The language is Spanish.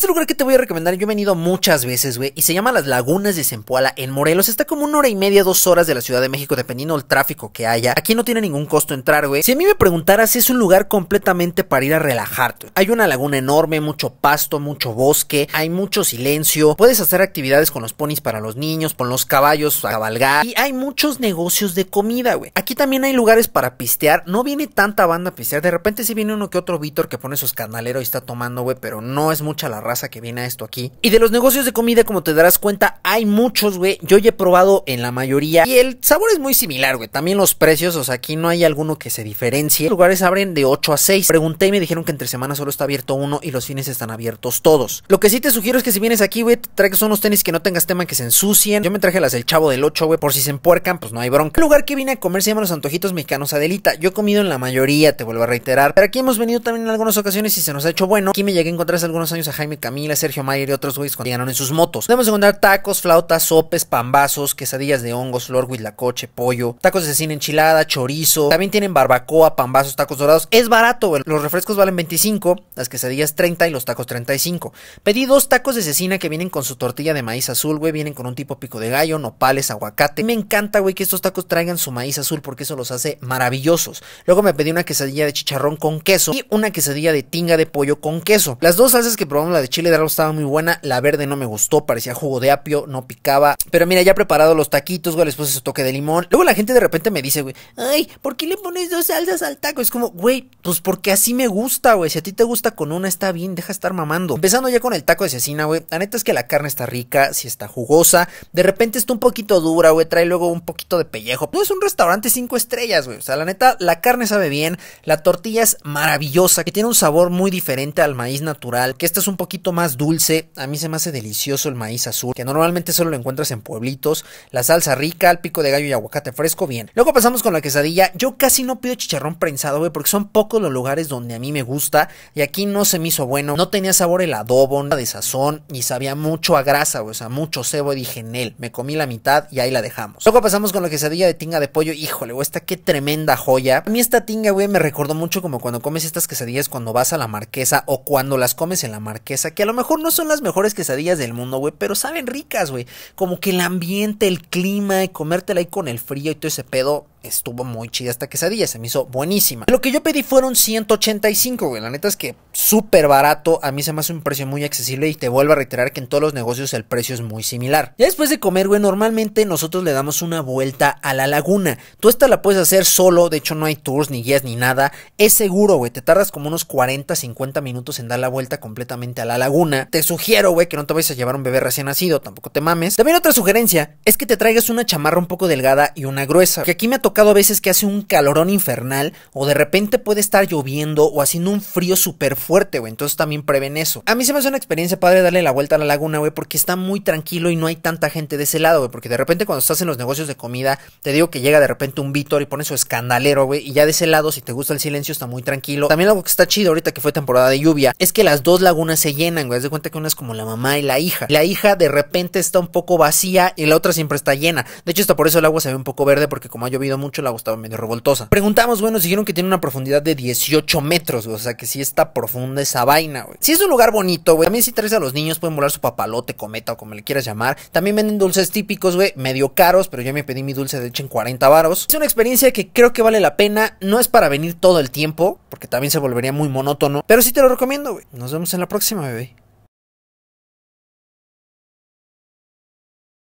Este lugar que te voy a recomendar, yo he venido muchas veces, güey, y se llama Las Lagunas de Zempoala en Morelos. Está como una hora y media, dos horas de la Ciudad de México, dependiendo del tráfico que haya. Aquí no tiene ningún costo entrar, güey. Si a mí me preguntaras, es un lugar completamente para ir a relajarte. Hay una laguna enorme, mucho pasto, mucho bosque, hay mucho silencio. Puedes hacer actividades con los ponis para los niños, con los caballos a cabalgar. Y hay muchos negocios de comida, güey. Aquí también hay lugares para pistear. No viene tanta banda a pistear. De repente sí viene uno que otro Víctor que pone sus canaleros y está tomando, güey, pero no es mucha la raza que viene a esto aquí. Y de los negocios de comida, como te darás cuenta, hay muchos, güey. Yo ya he probado en la mayoría. Y el sabor es muy similar, güey. También los precios, o sea, aquí no hay alguno que se diferencie. Los lugares abren de 8 a 6. Pregunté y me dijeron que entre semana solo está abierto uno y los fines están abiertos todos. Lo que sí te sugiero es que si vienes aquí, güey, te traigas unos tenis que no tengas tema que se ensucien. Yo me traje las del Chavo del 8, güey, por si se empuercan, pues no hay bronca. El lugar que vine a comer se llama Los Antojitos Mexicanos Adelita. Yo he comido en la mayoría, te vuelvo a reiterar. Pero aquí hemos venido también en algunas ocasiones y se nos ha hecho bueno. Aquí me llegué a encontrar hace algunos años a Jaime Camila, Sergio Mayer y otros güeyes cuando llegaron en sus motos. Podemos encontrar tacos, flautas, sopes, pambazos, quesadillas de hongos, la coche, pollo, tacos de cecina enchilada, chorizo. También tienen barbacoa, pambazos, tacos dorados. Es barato, güey. Los refrescos valen 25, las quesadillas 30 y los tacos 35. Pedí dos tacos de cecina que vienen con su tortilla de maíz azul, güey. Vienen con un tipo pico de gallo, nopales, aguacate. Me encanta, güey, que estos tacos traigan su maíz azul porque eso los hace maravillosos. Luego me pedí una quesadilla de chicharrón con queso y una quesadilla de tinga de pollo con queso. Las dos salsas que probamos, la chile de arroz estaba muy buena, la verde no me gustó, parecía jugo de apio, no picaba. Pero mira, ya preparado los taquitos, güey, les puse su toque de limón. Luego la gente de repente me dice, güey, ay, ¿por qué le pones dos salsas al taco? Es como, güey, pues porque así me gusta, güey. Si a ti te gusta con una, está bien, deja estar mamando. Empezando ya con el taco de cecina, güey. La neta es que la carne está rica, si está jugosa. De repente está un poquito dura, güey. Trae luego un poquito de pellejo. No es un restaurante cinco estrellas, güey. O sea, la neta, la carne sabe bien. La tortilla es maravillosa, que tiene un sabor muy diferente al maíz natural. Que esta es un poquito más dulce. A mí se me hace delicioso el maíz azul, que normalmente solo lo encuentras en pueblitos. La salsa rica, el pico de gallo y aguacate fresco, bien. Luego pasamos con la quesadilla. Yo casi no pido chicharrón prensado, güey, porque son pocos los lugares donde a mí me gusta. Y aquí no se me hizo bueno. No tenía sabor el adobo, nada de sazón. Y sabía mucho a grasa, O sea, mucho cebo. Y dije, él me comí la mitad y ahí la dejamos. Luego pasamos con la quesadilla de tinga de pollo. Híjole, güey, esta qué tremenda joya. A mí esta tinga, güey, me recordó mucho como cuando comes estas quesadillas cuando vas a la marquesa o cuando las comes en la marquesa que a lo mejor no son las mejores quesadillas del mundo, güey, pero saben ricas, güey. Como que el ambiente, el clima, y comértela ahí con el frío y todo ese pedo, estuvo muy chida esta quesadilla, se me hizo buenísima. Lo que yo pedí fueron 185, güey. La neta es que súper barato, a mí se me hace un precio muy accesible y te vuelvo a reiterar que en todos los negocios el precio es muy similar. Ya después de comer, güey, normalmente nosotros le damos una vuelta a la laguna. Tú esta la puedes hacer solo, de hecho no hay tours ni guías ni nada. Es seguro, güey, te tardas como unos 40, 50 minutos en dar la vuelta completamente a la laguna. Te sugiero, güey, que no te vayas a llevar un bebé recién nacido, tampoco te mames. También otra sugerencia es que te traigas una chamarra un poco delgada y una gruesa, que aquí me ha a veces que hace un calorón infernal o de repente puede estar lloviendo o haciendo un frío súper fuerte, güey. Entonces también preven eso. A mí se me hace una experiencia padre darle la vuelta a la laguna, güey, porque está muy tranquilo y no hay tanta gente de ese lado, güey. Porque de repente cuando estás en los negocios de comida, te digo que llega de repente un Vitor y pone su escandalero, güey. Y ya de ese lado, si te gusta el silencio, está muy tranquilo. También algo que está chido ahorita que fue temporada de lluvia es que las dos lagunas se llenan, güey. Haz de cuenta que una es como la mamá y la hija. La hija de repente está un poco vacía y la otra siempre está llena. De hecho, hasta por eso el agua se ve un poco verde porque como ha llovido mucho, la agua medio revoltosa. Preguntamos, bueno, dijeron que tiene una profundidad de 18 metros, güey. O sea que sí está profunda esa vaina, güey. Si es un lugar bonito, güey. También si traes a los niños, pueden volar su papalote, cometa o como le quieras llamar. También venden dulces típicos, güey, medio caros, pero yo me pedí mi dulce de leche en 40 varos. Es una experiencia que creo que vale la pena. No es para venir todo el tiempo, porque también se volvería muy monótono. Pero sí te lo recomiendo, güey. Nos vemos en la próxima, bebé.